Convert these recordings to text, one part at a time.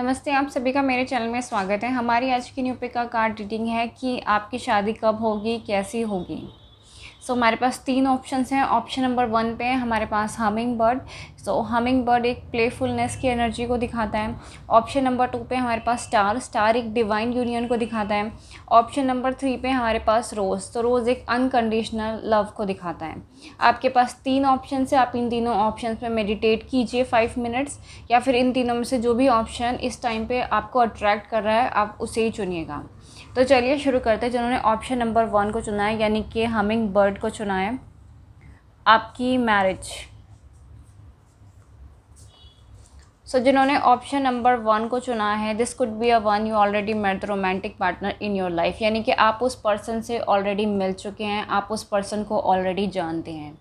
नमस्ते आप सभी का मेरे चैनल में स्वागत है हमारी आज की न्यू पिक का कार्ड रीडिंग है कि आपकी शादी कब होगी कैसी होगी सो so, हमारे पास तीन ऑप्शंस हैं ऑप्शन नंबर वन पे हमारे पास humming bird so humming bird एक प्लेफुलनेस की एनर्जी को दिखाता है ऑप्शन नंबर टू पे हमारे पास स्टार स्टार एक डिवाइन यूनियन को दिखाता है ऑप्शन नंबर थ्री पे हमारे पास रोज़ तो रोज़ एक अनकंडीशनल लव को दिखाता है आपके पास तीन ऑप्शन है आप इन तीनों ऑप्शन में मेडिटेट कीजिए फाइव मिनट्स या फिर इन तीनों में से जो भी ऑप्शन इस टाइम पर आपको अट्रैक्ट कर रहा है आप उसे ही चुनिएगा तो चलिए शुरू करते हैं जिन्होंने ऑप्शन नंबर वन को चुना है यानी कि हमिंग बर्ड को चुना है आपकी मैरिज सो so, जिन्होंने ऑप्शन नंबर वन को चुना है this could be a one you already met the romantic partner in your life यानी कि आप उस पर्सन से ऑलरेडी मिल चुके हैं आप उस पर्सन को ऑलरेडी जानते हैं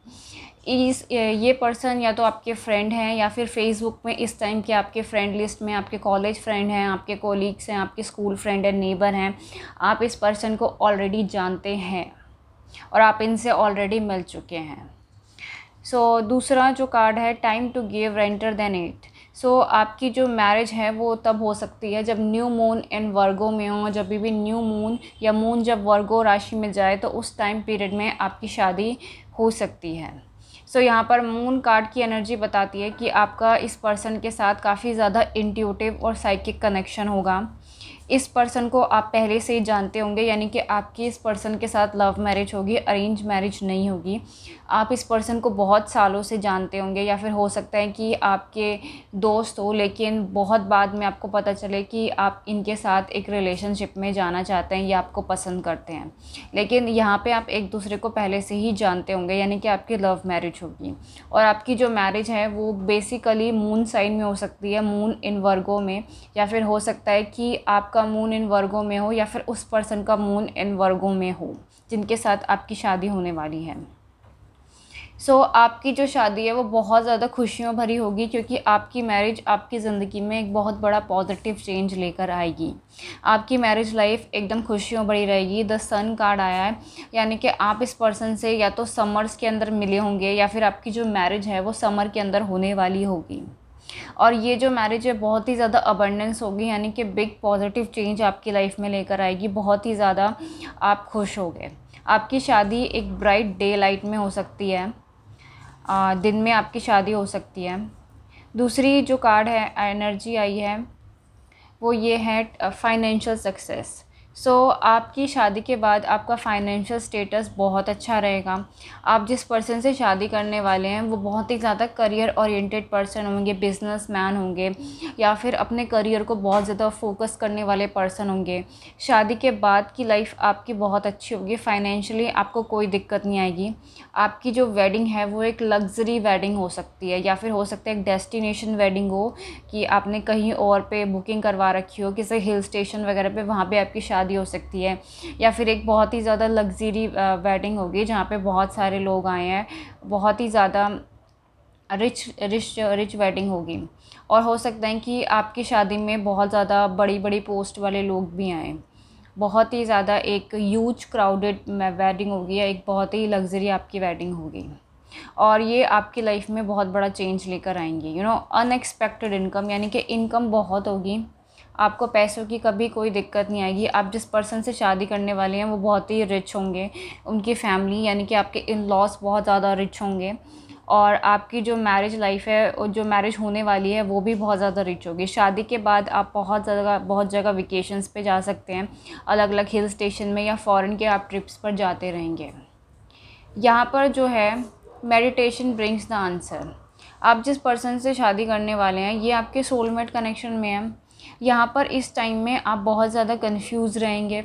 इस ये पर्सन या तो आपके फ्रेंड हैं या फिर फेसबुक में इस टाइम के आपके फ्रेंड लिस्ट में आपके कॉलेज फ्रेंड हैं आपके कोलीग्स हैं आपके स्कूल फ्रेंड हैं नेबर हैं आप इस पर्सन को ऑलरेडी जानते हैं और आप इनसे ऑलरेडी मिल चुके हैं सो so, दूसरा जो कार्ड है टाइम टू गिव रेंटर देन एट सो आपकी जो मैरिज है वो तब हो सकती है जब न्यू मून इन वर्गो में हो जब भी न्यू मून या मून जब वर्गो राशि में जाए तो उस टाइम पीरियड में आपकी शादी हो सकती है सो so, यहाँ पर मून कार्ड की एनर्जी बताती है कि आपका इस पर्सन के साथ काफ़ी ज़्यादा इंट्यूटिव और साइकिक कनेक्शन होगा इस पर्सन को आप पहले से ही जानते होंगे यानी कि आपकी इस पर्सन के साथ लव मैरिज होगी अरेंज मैरिज नहीं होगी आप इस पर्सन को बहुत सालों से जानते होंगे या फिर हो सकता है कि आपके दोस्त हो लेकिन बहुत बाद में आपको पता चले कि आप इनके साथ एक रिलेशनशिप में जाना चाहते हैं या आपको पसंद करते हैं लेकिन यहाँ पे आप एक दूसरे को पहले से ही जानते होंगे यानी कि आपकी लव मैरिज होगी और आपकी जो मैरिज है वो बेसिकली मून साइन में हो सकती है मून इन वर्गों में या फिर हो सकता है कि आपका मून इन वर्गों में हो या फिर उस पर्सन का मून इन वर्गों में हो जिनके साथ आपकी शादी होने वाली है सो so, आपकी जो शादी है वो बहुत ज़्यादा खुशियों भरी होगी क्योंकि आपकी मैरिज आपकी ज़िंदगी में एक बहुत बड़ा पॉजिटिव चेंज लेकर आएगी आपकी मैरिज लाइफ एकदम खुशियों भरी रहेगी द सन कार्ड आया है यानी कि आप इस पर्सन से या तो समर्स के अंदर मिले होंगे या फिर आपकी जो मैरिज है वो समर के अंदर होने वाली होगी और ये जो मैरिज है बहुत ही ज़्यादा अबंडेंस होगी यानी कि बिग पॉजिटिव चेंज आपकी लाइफ में लेकर आएगी बहुत ही ज़्यादा आप खुश हो आपकी शादी एक ब्राइट डे लाइट में हो सकती है दिन में आपकी शादी हो सकती है दूसरी जो कार्ड है एनर्जी आई है वो ये है फाइनेंशियल सक्सेस सो so, आपकी शादी के बाद आपका फाइनेंशियल स्टेटस बहुत अच्छा रहेगा आप जिस पर्सन से शादी करने वाले हैं वो बहुत ही ज़्यादा करियर ओरिएंटेड पर्सन होंगे बिजनेस मैन होंगे या फिर अपने करियर को बहुत ज़्यादा फोकस करने वाले पर्सन होंगे शादी के बाद की लाइफ आपकी बहुत अच्छी होगी फाइनेंशियली आपको कोई दिक्कत नहीं आएगी आपकी जो वेडिंग है वो एक लग्जरी वेडिंग हो सकती है या फिर हो सकता है एक डेस्टिनेशन वेडिंग हो कि आपने कहीं और पे बुकिंग करवा रखी हो किसी हिल स्टेशन वगैरह पे वहाँ पे आपकी शादी शादी हो सकती है या फिर एक बहुत ही ज़्यादा लग्जरी वेडिंग होगी जहाँ पे बहुत सारे लोग आए हैं बहुत ही ज़्यादा रिच रिच रिच वेडिंग होगी और हो सकता है कि आपकी शादी में बहुत ज़्यादा बड़ी बड़ी पोस्ट वाले लोग भी आएँ बहुत ही ज़्यादा एक यूज क्राउडेड वेडिंग होगी या एक बहुत ही लग्जरी आपकी वेडिंग होगी और ये आपकी लाइफ में बहुत बड़ा चेंज लेकर आएंगी यू नो अनएक्सपेक्टेड इनकम यानी कि इनकम बहुत होगी आपको पैसों की कभी कोई दिक्कत नहीं आएगी आप जिस पर्सन से शादी करने वाले हैं वो बहुत ही रिच होंगे उनकी फैमिली यानी कि आपके इन लॉस बहुत ज़्यादा रिच होंगे और आपकी जो मैरिज लाइफ है और जो मैरिज होने वाली है वो भी बहुत ज़्यादा रिच होगी शादी के बाद आप बहुत जगह बहुत जगह वेकेशंस पे जा सकते हैं अलग अलग हिल स्टेशन में या फॉरेन के आप ट्रिप्स पर जाते रहेंगे यहाँ पर जो है मेडिटेशन ब्रिंग्स द आंसर आप जिस पर्सन से शादी करने वाले हैं ये आपके सोलमेट कनेक्शन में है यहाँ पर इस टाइम में आप बहुत ज़्यादा कन्फ्यूज़ रहेंगे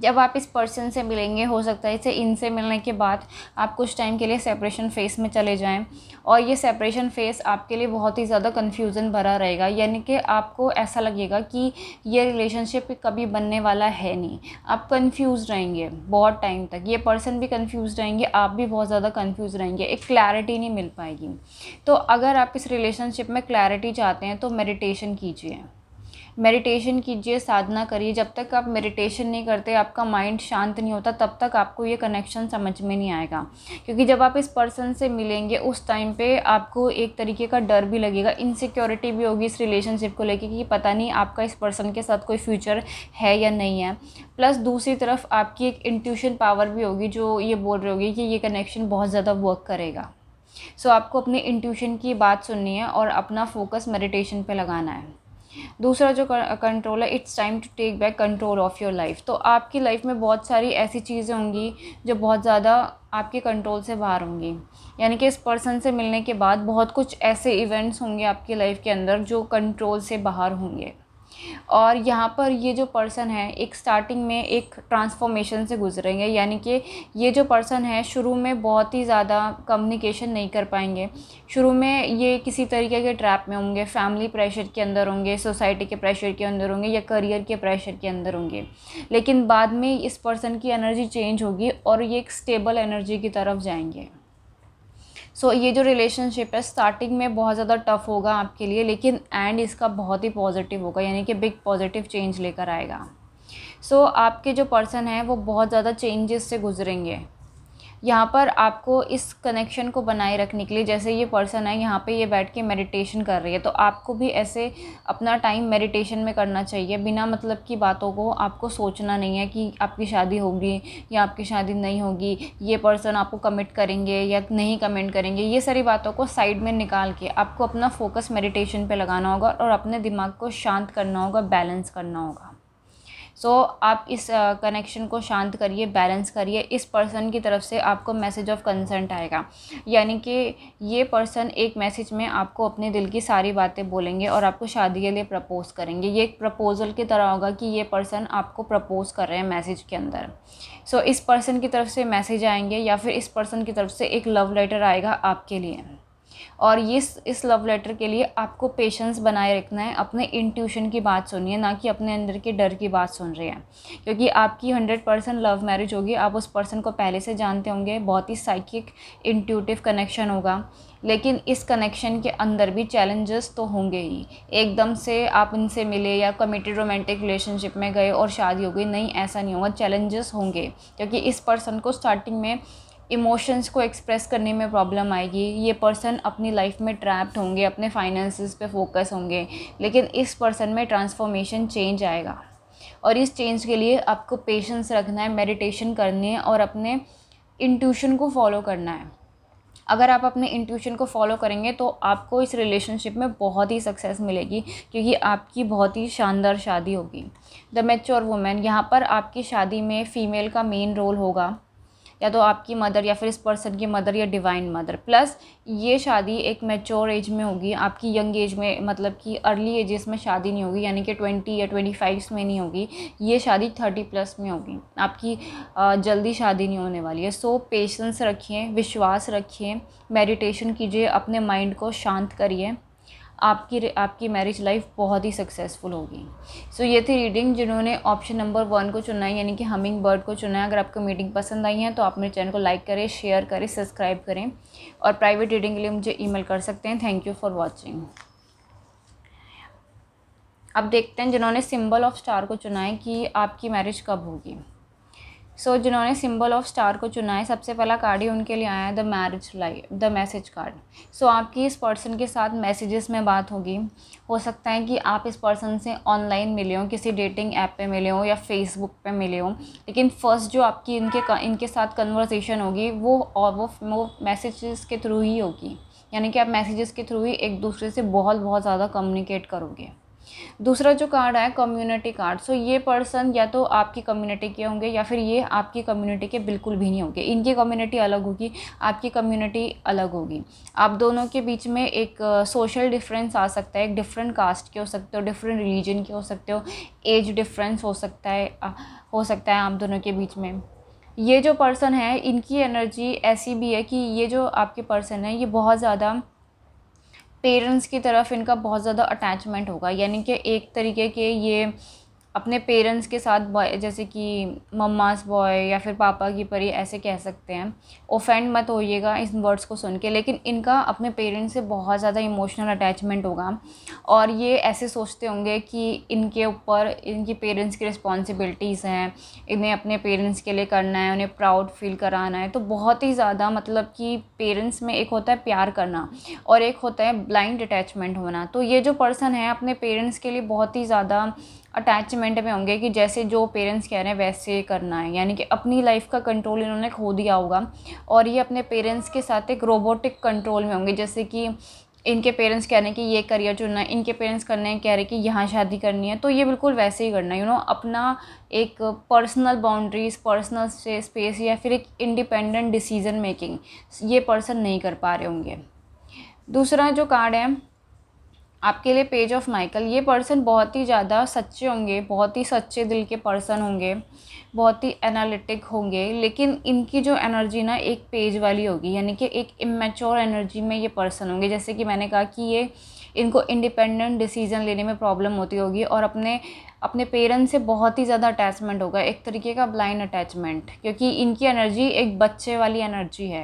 जब आप इस पर्सन से मिलेंगे हो सकता है इसे इनसे मिलने के बाद आप कुछ टाइम के लिए सेपरेशन फेस में चले जाएं और ये सेपरेशन फेस आपके लिए बहुत ही ज़्यादा कन्फ्यूज़न भरा रहेगा यानी कि आपको ऐसा लगेगा कि ये रिलेशनशिप कभी बनने वाला है नहीं आप कन्फ्यूज रहेंगे बहुत टाइम तक ये पर्सन भी कन्फ्यूज रहेंगे आप भी बहुत ज़्यादा कन्फ्यूज रहेंगे एक क्लैरिटी नहीं मिल पाएगी तो अगर आप इस रिलेशनशिप में क्लैरिटी चाहते हैं तो मेडिटेशन कीजिए मेडिटेशन कीजिए साधना करिए जब तक आप मेडिटेशन नहीं करते आपका माइंड शांत नहीं होता तब तक आपको ये कनेक्शन समझ में नहीं आएगा क्योंकि जब आप इस पर्सन से मिलेंगे उस टाइम पे आपको एक तरीके का डर भी लगेगा इनसिक्योरिटी भी होगी इस रिलेशनशिप को लेके कि पता नहीं आपका इस पर्सन के साथ कोई फ्यूचर है या नहीं है प्लस दूसरी तरफ आपकी एक इंट्यूशन पावर भी होगी जो ये बोल रही होगी कि ये कनेक्शन बहुत ज़्यादा वर्क करेगा सो so, आपको अपने इंट्यूशन की बात सुननी है और अपना फोकस मेडिटेशन पे लगाना है दूसरा जो कंट्रोल है it's time to take back control of your life तो आपकी लाइफ में बहुत सारी ऐसी चीज़ें होंगी जो बहुत ज़्यादा आपके कंट्रोल से बाहर होंगी यानी कि इस पर्सन से मिलने के बाद बहुत कुछ ऐसे इवेंट्स होंगे आपकी लाइफ के अंदर जो कंट्रोल से बाहर होंगे और यहाँ पर ये जो पर्सन है एक स्टार्टिंग में एक ट्रांसफॉर्मेशन से गुजरेंगे यानी कि ये जो पर्सन है शुरू में बहुत ही ज़्यादा कम्युनिकेशन नहीं कर पाएंगे शुरू में ये किसी तरीके के ट्रैप में होंगे फैमिली प्रेशर के अंदर होंगे सोसाइटी के प्रेशर के अंदर होंगे या करियर के प्रेशर के अंदर होंगे लेकिन बाद में इस पर्सन की एनर्जी चेंज होगी और ये एक स्टेबल एनर्जी की तरफ जाएंगे सो so, ये जो रिलेशनशिप है स्टार्टिंग में बहुत ज़्यादा टफ होगा आपके लिए लेकिन एंड इसका बहुत ही पॉजिटिव होगा यानी कि बिग पॉजिटिव चेंज लेकर आएगा सो so, आपके जो पर्सन है वो बहुत ज़्यादा चेंजेस से गुजरेंगे यहाँ पर आपको इस कनेक्शन को बनाए रखने के लिए जैसे ये पर्सन है यहाँ पे ये बैठ के मेडिटेशन कर रही है तो आपको भी ऐसे अपना टाइम मेडिटेशन में करना चाहिए बिना मतलब की बातों को आपको सोचना नहीं है कि आपकी शादी होगी या आपकी शादी नहीं होगी ये पर्सन आपको कमिट करेंगे या नहीं कमेंट करेंगे ये सारी बातों को साइड में निकाल के आपको अपना फोकस मेडिटेशन पर लगाना होगा और अपने दिमाग को शांत करना होगा बैलेंस करना होगा सो so, आप इस कनेक्शन को शांत करिए बैलेंस करिए इस पर्सन की तरफ से आपको मैसेज ऑफ कंसर्न आएगा यानी कि ये पर्सन एक मैसेज में आपको अपने दिल की सारी बातें बोलेंगे और आपको शादी के लिए प्रपोज़ करेंगे ये एक प्रपोज़ल की तरह होगा कि ये पर्सन आपको प्रपोज़ कर रहे हैं मैसेज के अंदर सो so, इस पर्सन की तरफ से मैसेज आएंगे या फिर इस पर्सन की तरफ से एक लव लेटर आएगा आपके लिए और ये इस लव लेटर के लिए आपको पेशेंस बनाए रखना है अपने इंट्यूशन की बात सुनिए ना कि अपने अंदर के डर की बात सुन रहे हैं क्योंकि आपकी हंड्रेड परसेंट लव मैरिज होगी आप उस पर्सन को पहले से जानते होंगे बहुत ही साइकिक इंट्यूटिव कनेक्शन होगा लेकिन इस कनेक्शन के अंदर भी चैलेंजेस तो होंगे ही एकदम से आप उनसे मिले या कमिटेड रोमांटिक रिलेशनशिप में गए और शादी हो गई नहीं ऐसा नहीं होगा चैलेंजेस होंगे क्योंकि इस पर्सन को स्टार्टिंग में इमोशंस को एक्सप्रेस करने में प्रॉब्लम आएगी ये पर्सन अपनी लाइफ में ट्रैप्ड होंगे अपने फाइनेंसिस पे फोकस होंगे लेकिन इस पर्सन में ट्रांसफॉर्मेशन चेंज आएगा और इस चेंज के लिए आपको पेशेंस रखना है मेडिटेशन करनी है और अपने इंट्यूशन को फॉलो करना है अगर आप अपने इंट्यूशन को फॉलो करेंगे तो आपको इस रिलेशनशिप में बहुत ही सक्सेस मिलेगी क्योंकि आपकी बहुत ही शानदार शादी होगी द मैच्योर वुमेन यहाँ पर आपकी शादी में फ़ीमेल का मेन रोल होगा या तो आपकी मदर या फिर इस पर्सन की मदर या डिवाइन मदर प्लस ये शादी एक मेच्योर एज में होगी आपकी यंग एज में मतलब कि अर्ली एजेस में शादी नहीं होगी यानी कि ट्वेंटी या ट्वेंटी फाइव्स में नहीं होगी ये शादी थर्टी प्लस में होगी आपकी जल्दी शादी नहीं होने वाली है सो पेशेंस रखिए विश्वास रखिए मेडिटेशन कीजिए अपने माइंड को शांत करिए आपकी आपकी मैरिज लाइफ बहुत ही सक्सेसफुल होगी सो so, ये थी रीडिंग जिन्होंने ऑप्शन नंबर वन को चुना है यानी कि हमिंग बर्ड को चुना है अगर आपको मीटिंग पसंद आई है तो आप मेरे चैनल को लाइक करें शेयर करें सब्सक्राइब करें और प्राइवेट रीडिंग के लिए मुझे ईमेल कर सकते हैं थैंक यू फॉर वॉचिंग अब देखते हैं जिन्होंने सिंबल ऑफ स्टार को चुना है कि आपकी मैरिज कब होगी सो so, जिन्होंने सिंबल ऑफ स्टार को चुना है सबसे पहला कार्ड ही उनके लिए आया है the marriage life the message card so आपकी इस पर्सन के साथ मैसेजेस में बात होगी हो सकता है कि आप इस पर्सन से ऑनलाइन मिले हों किसी डेटिंग ऐप पे मिले हों या फेसबुक पे मिले हों लेकिन फ़र्स्ट जो आपकी इनके इनके साथ कन्वर्सेशन होगी वो और वो वो मैसेजेस के थ्रू ही होगी यानी कि आप मैसेजेस के थ्रू ही एक दूसरे से बहुत बहुत ज़्यादा कम्युनिकेट करोगे दूसरा जो कार्ड है कम्युनिटी कार्ड सो ये पर्सन या तो आपकी कम्युनिटी के होंगे या फिर ये आपकी कम्युनिटी के बिल्कुल भी नहीं होंगे इनकी कम्युनिटी अलग होगी आपकी कम्युनिटी अलग होगी आप दोनों के बीच में एक सोशल डिफरेंस आ सकता है एक डिफरेंट कास्ट के हो सकते हो डिफरेंट रिलीजन के हो सकते हो एज डिफरेंस हो सकता है हो सकता है आप दोनों के बीच में ये जो पर्सन है इनकी एनर्जी ऐसी भी है कि ये जो आपके पर्सन है ये बहुत ज़्यादा पेरेंट्स की तरफ इनका बहुत ज़्यादा अटैचमेंट होगा यानी कि एक तरीके के ये अपने पेरेंट्स के साथ बॉय जैसे कि मम्मास बॉय या फिर पापा की परी ऐसे कह सकते हैं ओफेंड मत होइएगा इन वर्ड्स को सुन के लेकिन इनका अपने पेरेंट्स से बहुत ज़्यादा इमोशनल अटैचमेंट होगा और ये ऐसे सोचते होंगे कि इनके ऊपर इनकी पेरेंट्स की रिस्पॉन्सिबिलिटीज़ हैं इन्हें अपने पेरेंट्स के लिए करना है उन्हें प्राउड फील कराना है तो बहुत ही ज़्यादा मतलब कि पेरेंट्स में एक होता है प्यार करना और एक होता है ब्लाइंड अटैचमेंट होना तो ये जो पर्सन है अपने पेरेंट्स के लिए बहुत ही ज़्यादा अटैचमेंट में होंगे कि जैसे जो पेरेंट्स कह रहे हैं वैसे करना है यानी कि अपनी लाइफ का कंट्रोल इन्होंने खो दिया होगा और ये अपने पेरेंट्स के साथ एक रोबोटिक कंट्रोल में होंगे जैसे कि इनके पेरेंट्स कह रहे हैं कि ये करियर चुनना है इनके पेरेंट्स करने हैं कह रहे हैं कि यहाँ शादी करनी है तो ये बिल्कुल वैसे ही करना है यू नो अपना एक पर्सनल बाउंड्रीज पर्सनल स्पेस या फिर एक इंडिपेंडेंट डिसीज़न मेकिंग ये पर्सन नहीं कर पा रहे होंगे दूसरा जो कार्ड है आपके लिए पेज ऑफ माइकल ये पर्सन बहुत ही ज़्यादा सच्चे होंगे बहुत ही सच्चे दिल के पर्सन होंगे बहुत ही एनालिटिक होंगे लेकिन इनकी जो एनर्जी ना एक पेज वाली होगी यानी कि एक इमेच्योर एनर्जी में ये पर्सन होंगे जैसे कि मैंने कहा कि ये इनको इंडिपेंडेंट डिसीज़न लेने में प्रॉब्लम होती होगी और अपने अपने पेरेंट्स से बहुत ही ज़्यादा अटैचमेंट होगा एक तरीके का ब्लाइंड अटैचमेंट क्योंकि इनकी एनर्जी एक बच्चे वाली एनर्जी है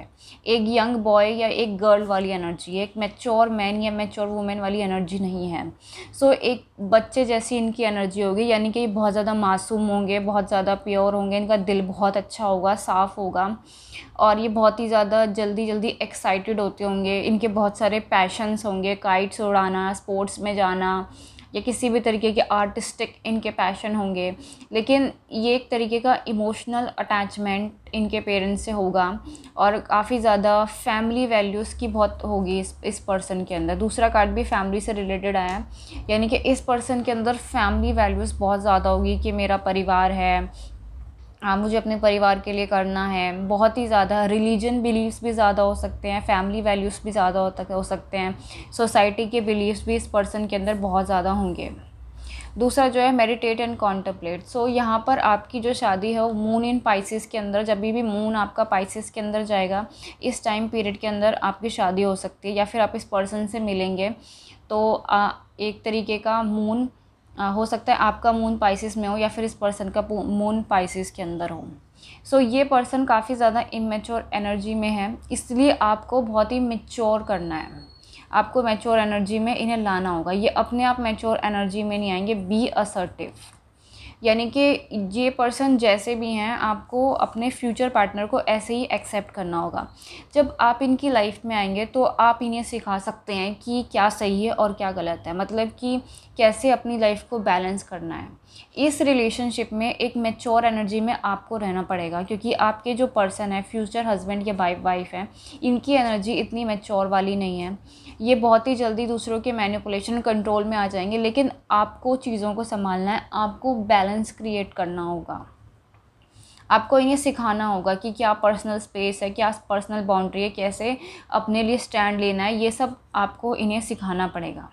एक यंग बॉय या एक गर्ल वाली एनर्जी है एक मैच्योर मैन या मैच्योर वुमेन वाली एनर्जी नहीं है सो so, एक बच्चे जैसी इनकी एनर्जी होगी यानी कि बहुत ज़्यादा मासूम होंगे बहुत ज़्यादा प्योर होंगे इनका दिल बहुत अच्छा होगा साफ़ होगा और ये बहुत ही ज़्यादा जल्दी जल्दी एक्साइटेड होते होंगे इनके बहुत सारे पैशंस होंगे काइट्स उड़ाना स्पोर्ट्स में जाना या किसी भी तरीके के आर्टिस्टिक इनके पैशन होंगे लेकिन ये एक तरीके का इमोशनल अटैचमेंट इनके पेरेंट्स से होगा और काफ़ी ज़्यादा फैमिली वैल्यूज़ की बहुत होगी इस इस पर्सन के अंदर दूसरा कार्ड भी फैमिली से रिलेटेड आया है यानी कि इस पर्सन के अंदर फैमिली वैल्यूज़ बहुत ज़्यादा होगी कि मेरा परिवार है आ, हाँ, मुझे अपने परिवार के लिए करना है बहुत ही ज़्यादा रिलीजन बिलीव्स भी ज़्यादा हो सकते हैं फैमिली वैल्यूज़ भी ज़्यादा हो, हो सकते हैं सोसाइटी के बिलीव्स भी इस पर्सन के अंदर बहुत ज़्यादा होंगे दूसरा जो है मेडिटेट एंड कॉन्टम्पलेट सो यहाँ पर आपकी जो शादी है वो मून इन पाइसिस के अंदर जब भी मून आपका पाइसिस के अंदर जाएगा इस टाइम पीरियड के अंदर आपकी शादी हो सकती है या फिर आप इस पर्सन से मिलेंगे तो आ, एक तरीके का मून हो सकता है आपका मून पाइसिस में हो या फिर इस पर्सन का मून पाइसिस के अंदर हो सो so, ये पर्सन काफ़ी ज़्यादा इमेच्योर एनर्जी में है इसलिए आपको बहुत ही मेच्योर करना है आपको मेच्योर एनर्जी में इन्हें लाना होगा ये अपने आप मेच्योर एनर्जी में नहीं आएंगे बी असर्टिव यानी कि ये पर्सन जैसे भी हैं आपको अपने फ्यूचर पार्टनर को ऐसे ही एक्सेप्ट करना होगा जब आप इनकी लाइफ में आएंगे तो आप इन्हें सिखा सकते हैं कि क्या सही है और क्या गलत है मतलब कि कैसे अपनी लाइफ को बैलेंस करना है इस रिलेशनशिप में एक मेच्योर एनर्जी में आपको रहना पड़ेगा क्योंकि आपके जो पर्सन है फ्यूचर हस्बैंड या वाइफ वाइफ है इनकी एनर्जी इतनी मेच्योर वाली नहीं है ये बहुत ही जल्दी दूसरों के मैनिपुलेशन कंट्रोल में आ जाएंगे लेकिन आपको चीज़ों को संभालना है आपको बैलेंस बैलेंस क्रिएट करना होगा आपको इन्हें सिखाना होगा कि क्या पर्सनल स्पेस है क्या पर्सनल बाउंड्री है कैसे अपने लिए स्टैंड लेना है ये सब आपको इन्हें सिखाना पड़ेगा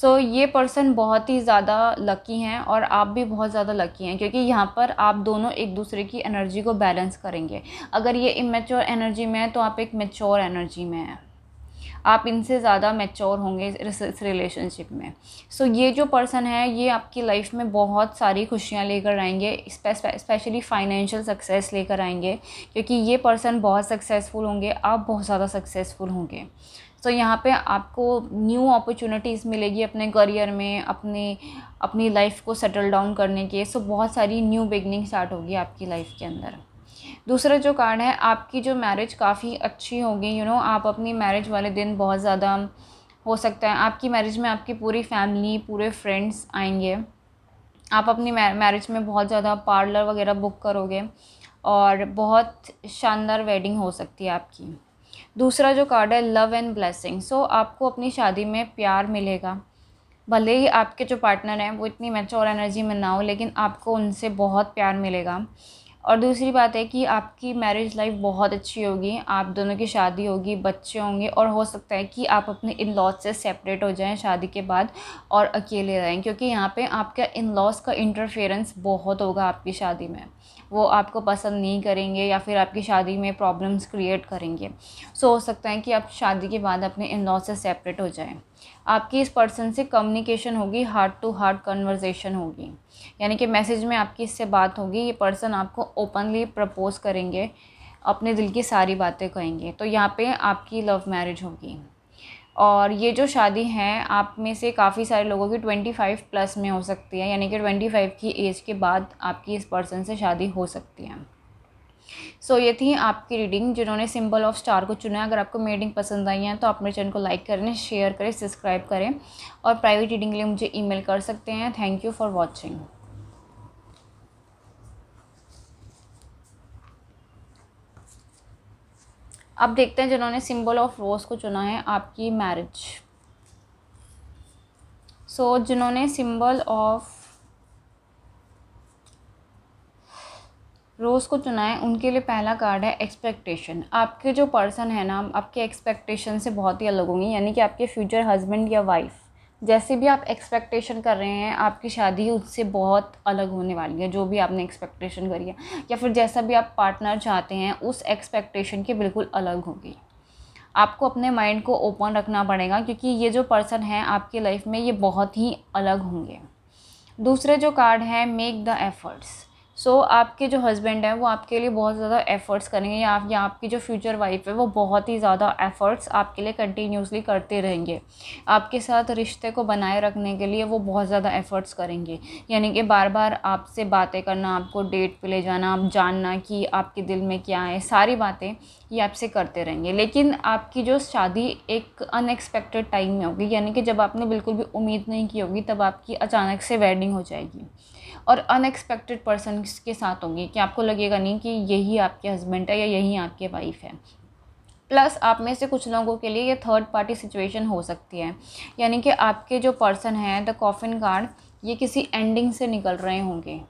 सो so, ये पर्सन बहुत ही ज़्यादा लकी हैं और आप भी बहुत ज़्यादा लकी हैं क्योंकि यहाँ पर आप दोनों एक दूसरे की एनर्जी को बैलेंस करेंगे अगर ये इमेच्योर एनर्जी में है तो आप एक मेच्योर एनर्जी में हैं आप इनसे ज़्यादा मैच्योर होंगे इस, रिलेशनशिप में सो so, ये जो पर्सन है ये आपकी लाइफ में बहुत सारी खुशियाँ लेकर आएंगे स्पेशली फाइनेंशियल सक्सेस लेकर आएंगे क्योंकि ये पर्सन बहुत सक्सेसफुल होंगे आप बहुत ज़्यादा सक्सेसफुल होंगे सो यहाँ पे आपको न्यू अपॉर्चुनिटीज़ मिलेगी अपने करियर में अपने अपनी लाइफ को सेटल डाउन करने के सो so, बहुत सारी न्यू बिगनिंग स्टार्ट होगी आपकी लाइफ के अंदर दूसरा जो कारण है आपकी जो मैरिज काफ़ी अच्छी होगी यू नो आप अपनी मैरिज वाले दिन बहुत ज़्यादा हो सकता है आपकी मैरिज में आपकी पूरी फैमिली पूरे फ्रेंड्स आएंगे आप अपनी मैरिज में बहुत ज़्यादा पार्लर वगैरह बुक करोगे और बहुत शानदार वेडिंग हो सकती है आपकी दूसरा जो कार्ड है लव एंड ब्लेसिंग सो आपको अपनी शादी में प्यार मिलेगा भले ही आपके जो पार्टनर हैं वो इतनी मेच्योर एनर्जी में ना हो लेकिन आपको उनसे बहुत प्यार मिलेगा और दूसरी बात है कि आपकी मैरिज लाइफ बहुत अच्छी होगी आप दोनों की शादी होगी बच्चे होंगे और हो सकता है कि आप अपने इन लॉज से सेपरेट हो जाएं शादी के बाद और अकेले रहें क्योंकि यहाँ पे आपका इन लॉज का इंटरफेरेंस बहुत होगा आपकी शादी में वो आपको पसंद नहीं करेंगे या फिर आपकी शादी में प्रॉब्लम्स क्रिएट करेंगे सो हो सकता है कि आप शादी के बाद अपने इन लॉ से सेपरेट हो जाएं आपकी इस पर्सन से कम्युनिकेशन होगी हार्ट टू हार्ट कन्वर्जेशन होगी यानी कि मैसेज में आपकी इससे बात होगी ये पर्सन आपको ओपनली प्रपोज करेंगे अपने दिल की सारी बातें कहेंगे तो यहाँ पे आपकी लव मैरिज होगी और ये जो शादी है आप में से काफ़ी सारे लोगों की ट्वेंटी फाइव प्लस में हो सकती है यानी कि ट्वेंटी फाइव की एज के बाद आपकी इस पर्सन से शादी हो सकती है सो so, ये थी आपकी रीडिंग जिन्होंने सिंबल ऑफ स्टार को चुना है अगर आपको रीडिंग पसंद आई है तो आप मेरे चैनल को लाइक करें शेयर करें सब्सक्राइब करें और प्राइवेट रीडिंग के लिए मुझे ईमेल कर सकते हैं थैंक यू फॉर वॉचिंग अब देखते हैं जिन्होंने सिंबल ऑफ रोज़ को चुना है आपकी मैरिज सो so, जिन्होंने सिंबल ऑफ रोज़ को चुना है उनके लिए पहला कार्ड है एक्सपेक्टेशन आपके जो पर्सन है ना आपके एक्सपेक्टेशन से बहुत ही अलग होंगी यानी कि आपके फ्यूचर हस्बैंड या वाइफ जैसे भी आप एक्सपेक्टेशन कर रहे हैं आपकी शादी उससे बहुत अलग होने वाली है जो भी आपने एक्सपेक्टेशन करी है या फिर जैसा भी आप पार्टनर चाहते हैं उस एक्सपेक्टेशन के बिल्कुल अलग होगी आपको अपने माइंड को ओपन रखना पड़ेगा क्योंकि ये जो पर्सन हैं आपकी लाइफ में ये बहुत ही अलग होंगे दूसरे जो कार्ड हैं make the efforts so so, आपके जो हस्बैंड हैं वो आपके लिए बहुत ज़्यादा एफ़र्ट्स करेंगे या आप या आपकी जो फ्यूचर वाइफ है वो बहुत ही ज़्यादा एफ़र्ट्स आपके लिए कंटिन्यूसली करते रहेंगे आपके साथ रिश्ते को बनाए रखने के लिए वो बहुत ज़्यादा एफ़र्ट्स करेंगे यानी कि बार बार आपसे बातें करना आपको डेट पर ले जाना आप जानना कि आपके दिल में क्या है सारी बातें ये आपसे करते रहेंगे लेकिन आपकी जो शादी एक अनएक्सपेक्टेड टाइम में होगी यानी कि जब आपने बिल्कुल भी उम्मीद नहीं की होगी तब आपकी अचानक से वेडिंग हो जाएगी और अनएक्सपेक्टेड पर्सन के साथ होंगी कि आपको लगेगा नहीं कि यही आपके हस्बैंड है या यही आपके वाइफ है प्लस आप में से कुछ लोगों के लिए ये थर्ड पार्टी सिचुएशन हो सकती है यानी कि आपके जो पर्सन हैं द कॉफिन गार्ड ये किसी एंडिंग से निकल रहे होंगे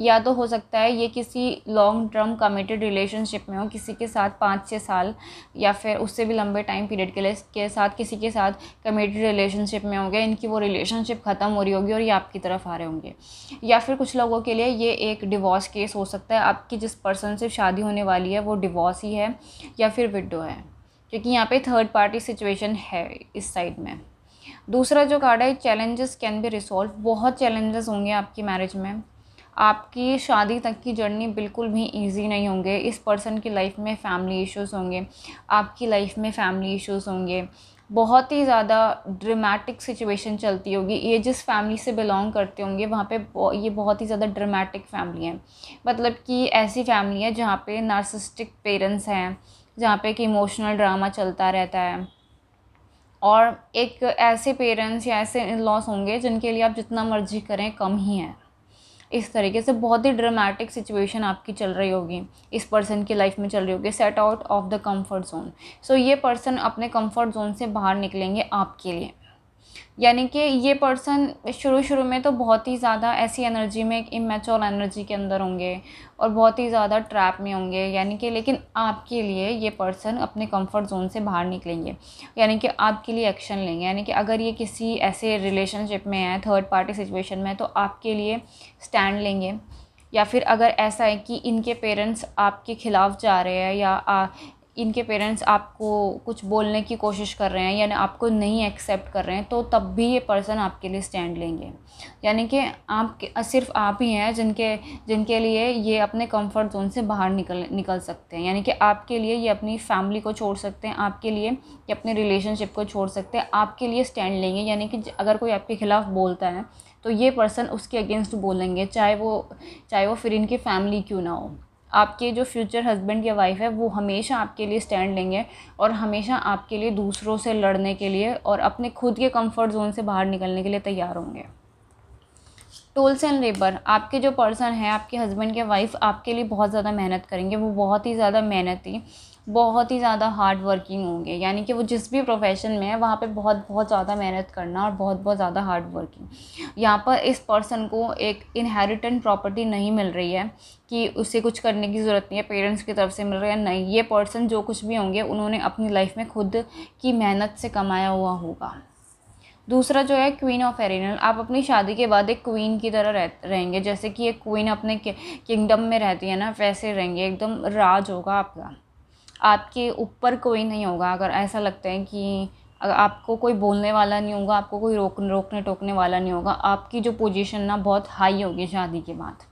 या तो हो सकता है ये किसी लॉन्ग टर्म कमिटेड रिलेशनशिप में हो किसी के साथ पाँच छः साल या फिर उससे भी लंबे टाइम पीरियड के लिए के साथ किसी के साथ कमिटेड रिलेशनशिप में होंगे इनकी वो रिलेशनशिप ख़त्म हो रही होगी और ये आपकी तरफ आ रहे होंगे या फिर कुछ लोगों के लिए ये एक डिवॉर्स केस हो सकता है आपकी जिस पर्सन से शादी होने वाली है वो डिवॉर्स ही है या फिर विडो है क्योंकि यहाँ पर थर्ड पार्टी सिचुएशन है इस साइड में दूसरा जो कार्ड है चैलेंजेस कैन बी रिसोल्व बहुत चैलेंजेस होंगे आपकी मैरिज में आपकी शादी तक की जर्नी बिल्कुल भी ईजी नहीं होंगे इस पर्सन की लाइफ में फैमिली इश्यूज़ होंगे आपकी लाइफ में फैमिली इश्यूज़ होंगे बहुत ही ज़्यादा ड्रामेटिक सिचुएशन चलती होगी ये जिस फैमिली से बिलोंग करते होंगे वहाँ पे ये बहुत ही ज़्यादा ड्रामेटिक फैमिली है मतलब कि ऐसी फैमिली है जहाँ पे नार्सिस्टिक पेरेंट्स हैं जहाँ पे कि इमोशनल ड्रामा चलता रहता है और एक ऐसे पेरेंट्स या ऐसे इन लॉस होंगे जिनके लिए आप जितना मर्जी करें कम ही हैं इस तरीके से बहुत ही ड्रामेटिक सिचुएशन आपकी चल रही होगी इस पर्सन की लाइफ में चल रही होगी set out of the comfort zone so ये पर्सन अपने कंफर्ट जोन से बाहर निकलेंगे आपके लिए यानी कि ये पर्सन शुरू शुरू में तो बहुत ही ज़्यादा ऐसी एनर्जी में इमेचोर एनर्जी के अंदर होंगे और बहुत ही ज़्यादा ट्रैप में होंगे यानी कि लेकिन आपके लिए ये पर्सन अपने कंफर्ट जोन से बाहर निकलेंगे यानी कि आपके लिए एक्शन लेंगे यानी कि अगर ये किसी ऐसे रिलेशनशिप में है थर्ड पार्टी सिचुएशन में तो आपके लिए स्टैंड लेंगे या फिर अगर ऐसा है कि इनके पेरेंट्स आपके खिलाफ़ जा रहे हैं या आ, इनके पेरेंट्स आपको कुछ बोलने की कोशिश कर रहे हैं यानी आपको नहीं एक्सेप्ट कर रहे हैं तो तब भी ये पर्सन आपके लिए स्टैंड लेंगे यानी कि आप सिर्फ आप ही हैं जिनके जिनके लिए ये अपने कंफर्ट जोन से बाहर निकल निकल सकते हैं यानी कि आपके लिए ये अपनी फैमिली को छोड़ सकते हैं आपके लिए ये अपने रिलेशनशिप को छोड़ सकते हैं आपके लिए स्टैंड लेंगे यानी कि अगर कोई आपके ख़िलाफ़ बोलता है तो ये पर्सन उसके अगेंस्ट बोलेंगे चाहे वो चाहे वो फिर इनकी फैमिली क्यों ना हो आपके जो फ्यूचर हस्बैंड या वाइफ है वो हमेशा आपके लिए स्टैंड लेंगे और हमेशा आपके लिए दूसरों से लड़ने के लिए और अपने खुद के कंफर्ट जोन से बाहर निकलने के लिए तैयार होंगे टूल्स एंड लेबर आपके जो पर्सन हैं आपके हस्बैंड के वाइफ आपके लिए बहुत ज़्यादा मेहनत करेंगे वो बहुत ही ज़्यादा मेहनती बहुत ही ज़्यादा हार्ड वर्किंग होंगे यानी कि वो जिस भी प्रोफेशन में है वहाँ पे बहुत बहुत ज़्यादा मेहनत करना और बहुत बहुत ज़्यादा हार्ड वर्किंग यहाँ पर इस पर्सन को एक इनहेरिटेंट प्रॉपर्टी नहीं मिल रही है कि उससे कुछ करने की ज़रूरत नहीं है पेरेंट्स की तरफ से मिल रहा है नहीं ये पर्सन जो कुछ भी होंगे उन्होंने अपनी लाइफ में खुद की मेहनत से कमाया हुआ होगा दूसरा जो है क्वीन ऑफ एरिनल आप अपनी शादी के बाद एक क्वीन की तरह रह रहेंगे जैसे कि एक क्वीन अपने किंगडम में रहती है ना वैसे रहेंगे एकदम राज होगा आपका आपके ऊपर कोई नहीं होगा अगर ऐसा लगता है कि आपको कोई बोलने वाला नहीं होगा आपको कोई रोक रोकने टोकने वाला नहीं होगा आपकी जो पोजीशन ना बहुत हाई होगी शादी के बाद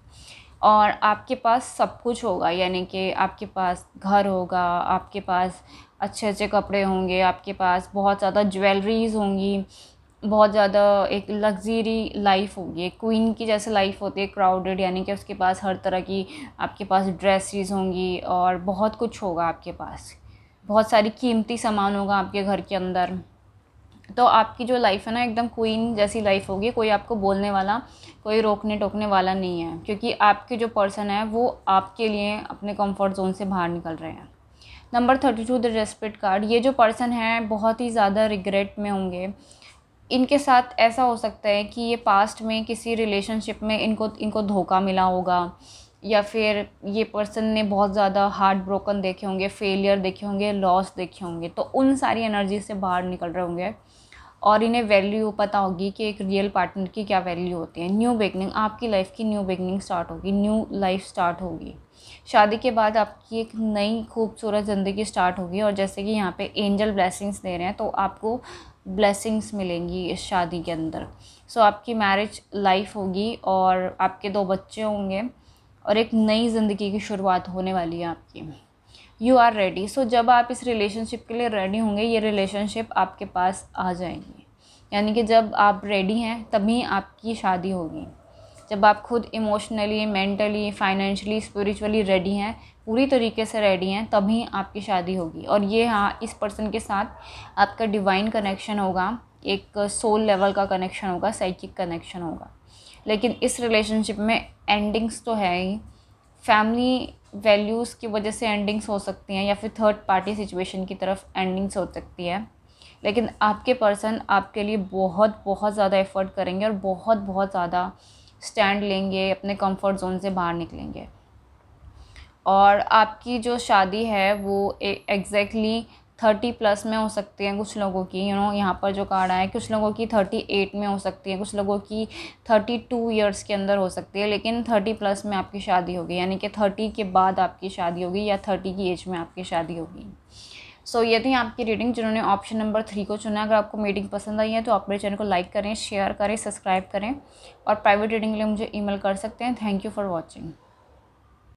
और आपके पास सब कुछ होगा यानी कि आपके पास घर होगा आपके पास अच्छे अच्छे कपड़े होंगे आपके पास बहुत ज़्यादा ज्वेलरीज़ होंगी बहुत ज़्यादा एक लग्जरी लाइफ होगी एक क्वीन की जैसे लाइफ होती है क्राउडेड यानी कि उसके पास हर तरह की आपके पास ड्रेसेस होंगी और बहुत कुछ होगा आपके पास बहुत सारी कीमती सामान होगा आपके घर के अंदर तो आपकी जो लाइफ है ना एकदम क्वीन जैसी लाइफ होगी कोई आपको बोलने वाला कोई रोकने टोकने वाला नहीं है क्योंकि आपके जो पर्सन है वो आपके लिए अपने कंफर्ट जोन से बाहर निकल रहे हैं number thirty two the respect card ये जो पर्सन है बहुत ही ज़्यादा रिग्रेट में होंगे इनके साथ ऐसा हो सकता है कि ये पास्ट में किसी रिलेशनशिप में इनको इनको धोखा मिला होगा या फिर ये पर्सन ने बहुत ज़्यादा हार्ट ब्रोकन देखे होंगे फेलियर देखे होंगे लॉस देखे होंगे तो उन सारी एनर्जी से बाहर निकल रहे होंगे और इन्हें वैल्यू पता होगी कि एक रियल पार्टनर की क्या वैल्यू होती है न्यू बिगनिंग आपकी लाइफ की न्यू बिगनिंग स्टार्ट होगी न्यू लाइफ स्टार्ट होगी शादी के बाद आपकी एक नई खूबसूरत ज़िंदगी स्टार्ट होगी और जैसे कि यहाँ पे एंजल ब्लेसिंग्स दे रहे हैं तो आपको ब्लेसिंग्स मिलेंगी इस शादी के अंदर सो so, आपकी मैरिज लाइफ होगी और आपके दो बच्चे होंगे और एक नई ज़िंदगी की शुरुआत होने वाली है आपकी यू आर रेडी सो जब आप इस रिलेशनशिप के लिए रेडी होंगे ये रिलेशनशिप आपके पास आ जाएंगी यानी कि जब आप रेडी हैं तभी आपकी शादी होगी जब आप खुद emotionally mentally financially spiritually ready हैं पूरी तरीके से रेडी हैं तभी आपकी शादी होगी और ये हाँ इस पर्सन के साथ आपका डिवाइन कनेक्शन होगा एक सोल लेवल का कनेक्शन होगा साइकिक कनेक्शन होगा लेकिन इस रिलेशनशिप में एंडिंग्स तो है ही फैमिली वैल्यूज़ की वजह से एंडिंग्स हो सकती हैं या फिर थर्ड पार्टी सिचुएशन की तरफ एंडिंग्स हो सकती है लेकिन आपके पर्सन आपके लिए बहुत बहुत ज़्यादा एफ़र्ट करेंगे और बहुत बहुत ज़्यादा स्टैंड लेंगे अपने कंफर्ट जोन से बाहर निकलेंगे और आपकी जो शादी है वो एग्जैक्टली थर्टी प्लस में हो सकती है कुछ लोगों की यू नो यहाँ पर जो कार्ड आए कुछ लोगों की थर्टी एट में हो सकती है कुछ लोगों की थर्टी टू ईयर्स के अंदर हो सकती है लेकिन थर्टी प्लस में आपकी शादी होगी यानी कि थर्टी के बाद आपकी शादी होगी या थर्टी की एज में आपकी शादी होगी सो so, ये थी आपकी रीडिंग जिन्होंने ऑप्शन नंबर थ्री को चुना अगर आपको मीटिंग पसंद आई है तो आप मेरे चैनल को लाइक करें शेयर करें सब्सक्राइब करें और प्राइवेट रीडिंग के लिए मुझे ईमेल कर सकते हैं थैंक यू फॉर वॉचिंग